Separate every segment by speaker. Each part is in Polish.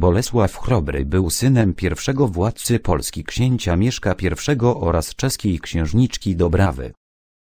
Speaker 1: Bolesław Chrobry był synem pierwszego władcy Polski księcia Mieszka I oraz czeskiej księżniczki Dobrawy.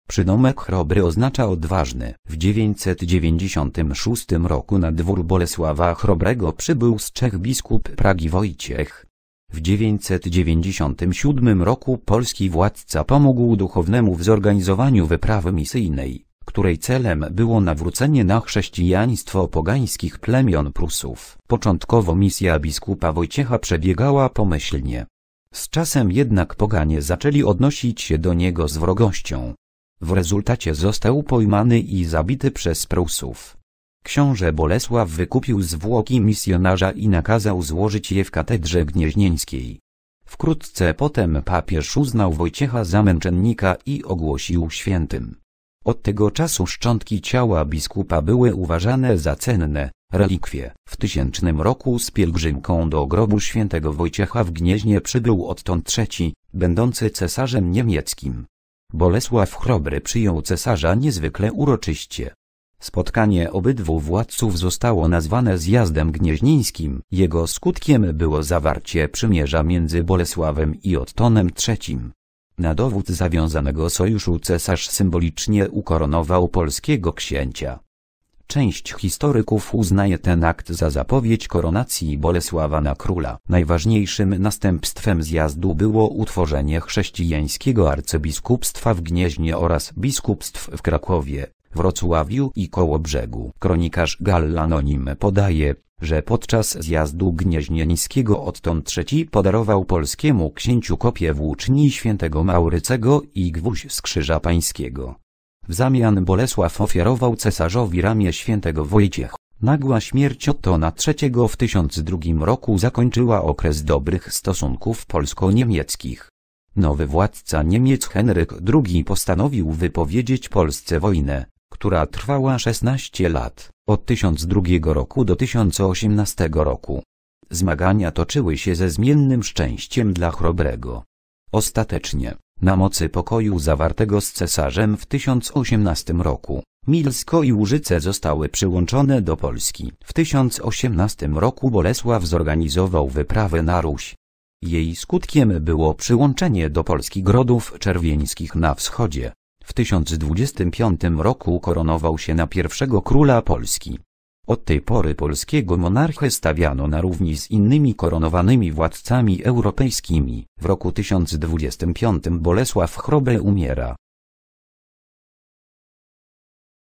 Speaker 1: Przydomek Chrobry oznacza odważny. W 996 roku na dwór Bolesława Chrobrego przybył z Czech biskup Pragi Wojciech. W 997 roku polski władca pomógł duchownemu w zorganizowaniu wyprawy misyjnej której celem było nawrócenie na chrześcijaństwo pogańskich plemion Prusów. Początkowo misja biskupa Wojciecha przebiegała pomyślnie. Z czasem jednak poganie zaczęli odnosić się do niego z wrogością. W rezultacie został pojmany i zabity przez Prusów. Książę Bolesław wykupił zwłoki misjonarza i nakazał złożyć je w katedrze gnieźnieńskiej. Wkrótce potem papież uznał Wojciecha za męczennika i ogłosił świętym. Od tego czasu szczątki ciała biskupa były uważane za cenne relikwie. W tysięcznym roku z pielgrzymką do grobu świętego Wojciecha w Gnieźnie przybył odtąd trzeci, będący cesarzem niemieckim. Bolesław Chrobry przyjął cesarza niezwykle uroczyście. Spotkanie obydwu władców zostało nazwane zjazdem gnieźnińskim. Jego skutkiem było zawarcie przymierza między Bolesławem i Ottonem III. Na dowód zawiązanego sojuszu cesarz symbolicznie ukoronował polskiego księcia. Część historyków uznaje ten akt za zapowiedź koronacji Bolesława na króla. Najważniejszym następstwem zjazdu było utworzenie chrześcijańskiego arcybiskupstwa w Gnieźnie oraz biskupstw w Krakowie. Wrocławiu i koło brzegu Kronikarz Gal Anonim podaje, że podczas zjazdu gnieźnieńskiego odtąd III podarował polskiemu księciu kopię włóczni świętego Maurycego i gwóźdź z Krzyża Pańskiego. W zamian Bolesław ofiarował cesarzowi ramię świętego Wojciech. Nagła śmierć Otona III w 1002 roku zakończyła okres dobrych stosunków polsko-niemieckich. Nowy władca Niemiec Henryk II postanowił wypowiedzieć Polsce wojnę, która trwała 16 lat, od 1002 roku do 1018 roku. Zmagania toczyły się ze zmiennym szczęściem dla chrobrego. Ostatecznie, na mocy pokoju zawartego z cesarzem w 1018 roku, Milsko i Łużyce zostały przyłączone do Polski. W 1018 roku Bolesław zorganizował wyprawę na Ruś. Jej skutkiem było przyłączenie do Polski grodów czerwieńskich na wschodzie, w 1025 roku koronował się na pierwszego króla Polski. Od tej pory polskiego monarchę stawiano na równi z innymi koronowanymi władcami europejskimi. W roku 1025 Bolesław Chrobe umiera,